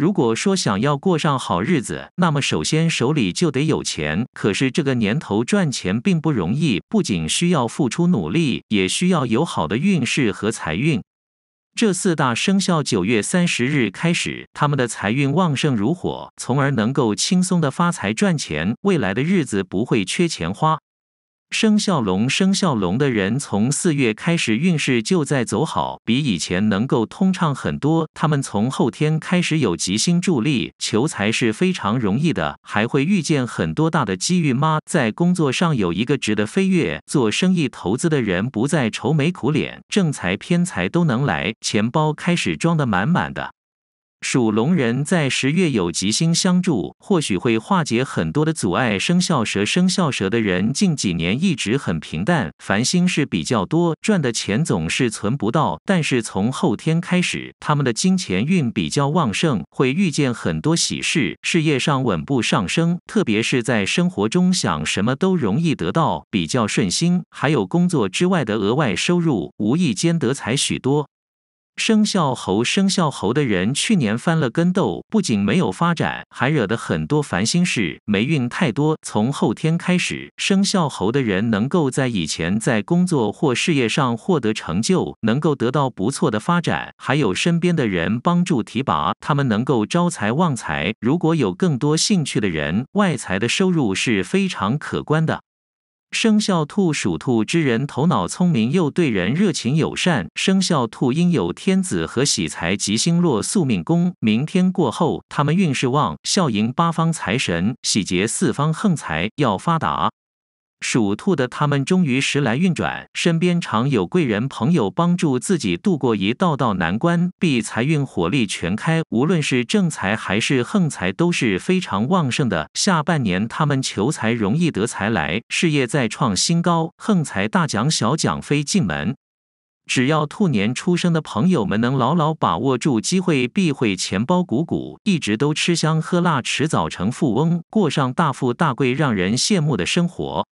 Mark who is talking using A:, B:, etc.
A: 如果说想要过上好日子，那么首先手里就得有钱。可是这个年头赚钱并不容易，不仅需要付出努力，也需要有好的运势和财运。这四大生肖九月三十日开始，他们的财运旺盛如火，从而能够轻松的发财赚钱，未来的日子不会缺钱花。生肖龙，生肖龙的人从四月开始运势就在走好，比以前能够通畅很多。他们从后天开始有吉星助力，求财是非常容易的，还会遇见很多大的机遇。妈，在工作上有一个值得飞跃，做生意投资的人不再愁眉苦脸，正财偏财都能来，钱包开始装的满满的。属龙人在十月有吉星相助，或许会化解很多的阻碍。生肖蛇，生肖蛇的人近几年一直很平淡，烦心事比较多，赚的钱总是存不到。但是从后天开始，他们的金钱运比较旺盛，会遇见很多喜事，事业上稳步上升。特别是在生活中想什么都容易得到，比较顺心，还有工作之外的额外收入，无意间得财许多。生肖猴，生肖猴的人去年翻了跟斗，不仅没有发展，还惹得很多烦心事，霉运太多。从后天开始，生肖猴的人能够在以前在工作或事业上获得成就，能够得到不错的发展，还有身边的人帮助提拔，他们能够招财旺财。如果有更多兴趣的人，外财的收入是非常可观的。生肖兔属兔之人，头脑聪明又对人热情友善。生肖兔因有天子和喜财吉星落宿命宫，明天过后他们运势旺，笑迎八方财神，喜结四方横财，要发达。属兔的他们终于时来运转，身边常有贵人朋友帮助自己度过一道道难关，必财运火力全开，无论是正财还是横财都是非常旺盛的。下半年他们求财容易得财来，事业再创新高，横财大奖小奖飞进门。只要兔年出生的朋友们能牢牢把握住机会，必会钱包鼓鼓，一直都吃香喝辣，迟早成富翁，过上大富大贵、让人羡慕的生活。